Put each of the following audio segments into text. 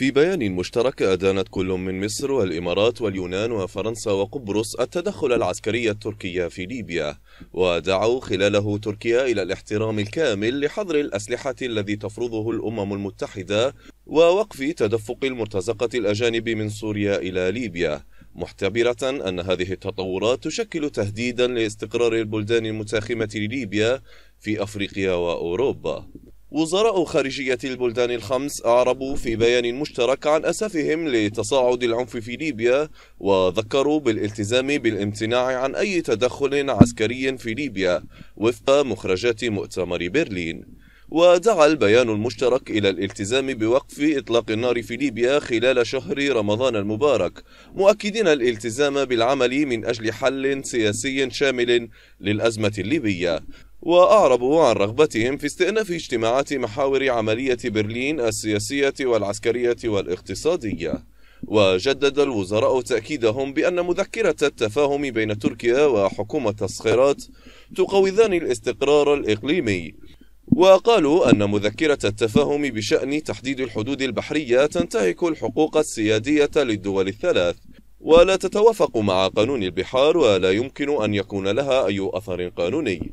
في بيان مشترك أدانت كل من مصر والإمارات واليونان وفرنسا وقبرص التدخل العسكري التركي في ليبيا ودعوا خلاله تركيا إلى الاحترام الكامل لحظر الأسلحة الذي تفرضه الأمم المتحدة ووقف تدفق المرتزقة الأجانب من سوريا إلى ليبيا محتبرة أن هذه التطورات تشكل تهديدا لاستقرار البلدان المتاخمة لليبيا في أفريقيا وأوروبا وزراء خارجية البلدان الخمس أعربوا في بيان مشترك عن أسفهم لتصاعد العنف في ليبيا وذكروا بالالتزام بالامتناع عن أي تدخل عسكري في ليبيا وفق مخرجات مؤتمر برلين ودعا البيان المشترك إلى الالتزام بوقف إطلاق النار في ليبيا خلال شهر رمضان المبارك مؤكدين الالتزام بالعمل من أجل حل سياسي شامل للأزمة الليبية وأعربوا عن رغبتهم في استئناف اجتماعات محاور عملية برلين السياسية والعسكرية والاقتصادية وجدد الوزراء تأكيدهم بأن مذكرة التفاهم بين تركيا وحكومة الصخيرات تقوضان الاستقرار الإقليمي وقالوا أن مذكرة التفاهم بشأن تحديد الحدود البحرية تنتهك الحقوق السيادية للدول الثلاث ولا تتوافق مع قانون البحار ولا يمكن أن يكون لها أي أثر قانوني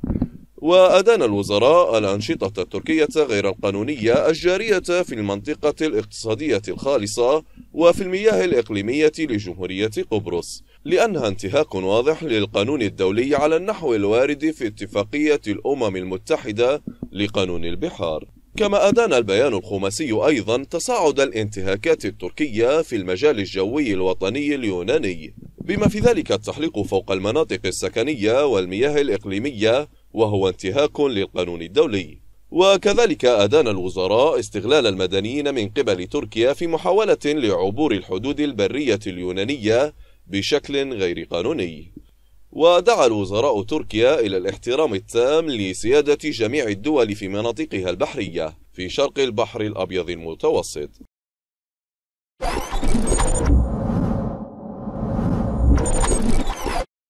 وأدان الوزراء الأنشطة التركية غير القانونية الجارية في المنطقة الاقتصادية الخالصة وفي المياه الإقليمية لجمهورية قبرص لأنها انتهاك واضح للقانون الدولي على النحو الوارد في اتفاقية الأمم المتحدة لقانون البحار كما أدان البيان الخماسي أيضا تصاعد الانتهاكات التركية في المجال الجوي الوطني اليوناني بما في ذلك التحليق فوق المناطق السكنية والمياه الإقليمية وهو انتهاك للقانون الدولي وكذلك أدان الوزراء استغلال المدنيين من قبل تركيا في محاولة لعبور الحدود البرية اليونانية بشكل غير قانوني ودعا الوزراء تركيا إلى الاحترام التام لسيادة جميع الدول في مناطقها البحرية في شرق البحر الأبيض المتوسط